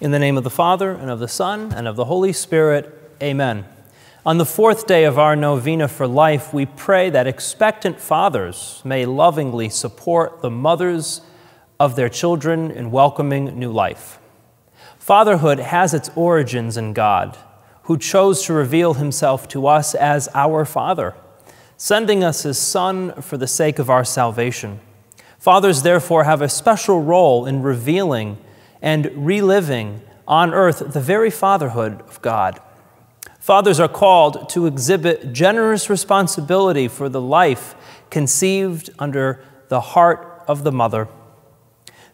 In the name of the Father, and of the Son, and of the Holy Spirit, amen. On the fourth day of our novena for life, we pray that expectant fathers may lovingly support the mothers of their children in welcoming new life. Fatherhood has its origins in God, who chose to reveal himself to us as our Father, sending us his Son for the sake of our salvation. Fathers, therefore, have a special role in revealing and reliving on earth the very fatherhood of God. Fathers are called to exhibit generous responsibility for the life conceived under the heart of the mother.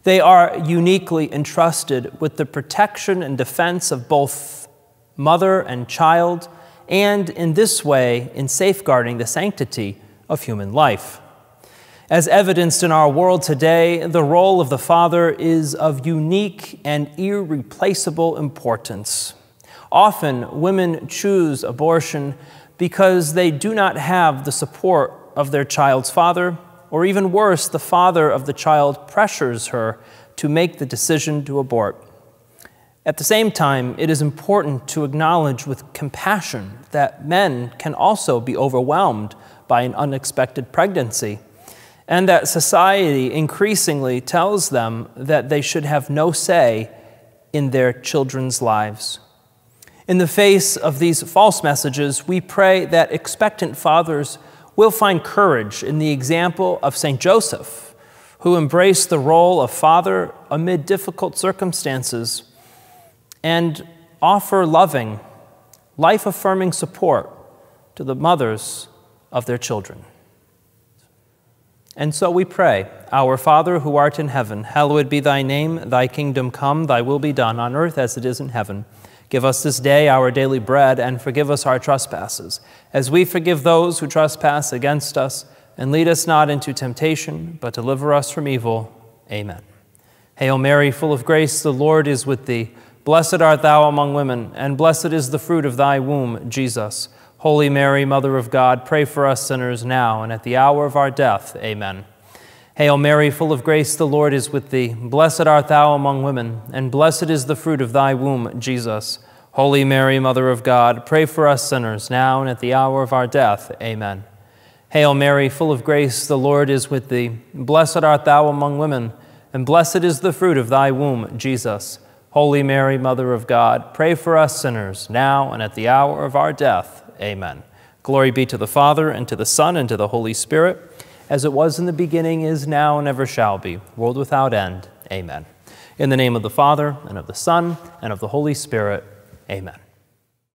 They are uniquely entrusted with the protection and defense of both mother and child, and in this way, in safeguarding the sanctity of human life. As evidenced in our world today, the role of the father is of unique and irreplaceable importance. Often, women choose abortion because they do not have the support of their child's father, or even worse, the father of the child pressures her to make the decision to abort. At the same time, it is important to acknowledge with compassion that men can also be overwhelmed by an unexpected pregnancy and that society increasingly tells them that they should have no say in their children's lives. In the face of these false messages, we pray that expectant fathers will find courage in the example of St. Joseph, who embraced the role of father amid difficult circumstances and offer loving, life affirming support to the mothers of their children. And so we pray, Our Father who art in heaven, hallowed be thy name, thy kingdom come, thy will be done on earth as it is in heaven. Give us this day our daily bread, and forgive us our trespasses, as we forgive those who trespass against us. And lead us not into temptation, but deliver us from evil. Amen. Hail Mary, full of grace, the Lord is with thee. Blessed art thou among women, and blessed is the fruit of thy womb, Jesus. Holy Mary, Mother of God, pray for us sinners now and at the hour of our death. Amen. Hail Mary, full of grace, the Lord is with thee. Blessed art thou among women, and blessed is the fruit of thy womb, Jesus. Holy Mary, Mother of God, pray for us sinners now and at the hour of our death. Amen. Hail Mary, full of grace, the Lord is with thee. Blessed art thou among women, and blessed is the fruit of thy womb, Jesus. Holy Mary, Mother of God, pray for us sinners, now and at the hour of our death. Amen. Glory be to the Father, and to the Son, and to the Holy Spirit, as it was in the beginning, is now, and ever shall be, world without end. Amen. In the name of the Father, and of the Son, and of the Holy Spirit. Amen.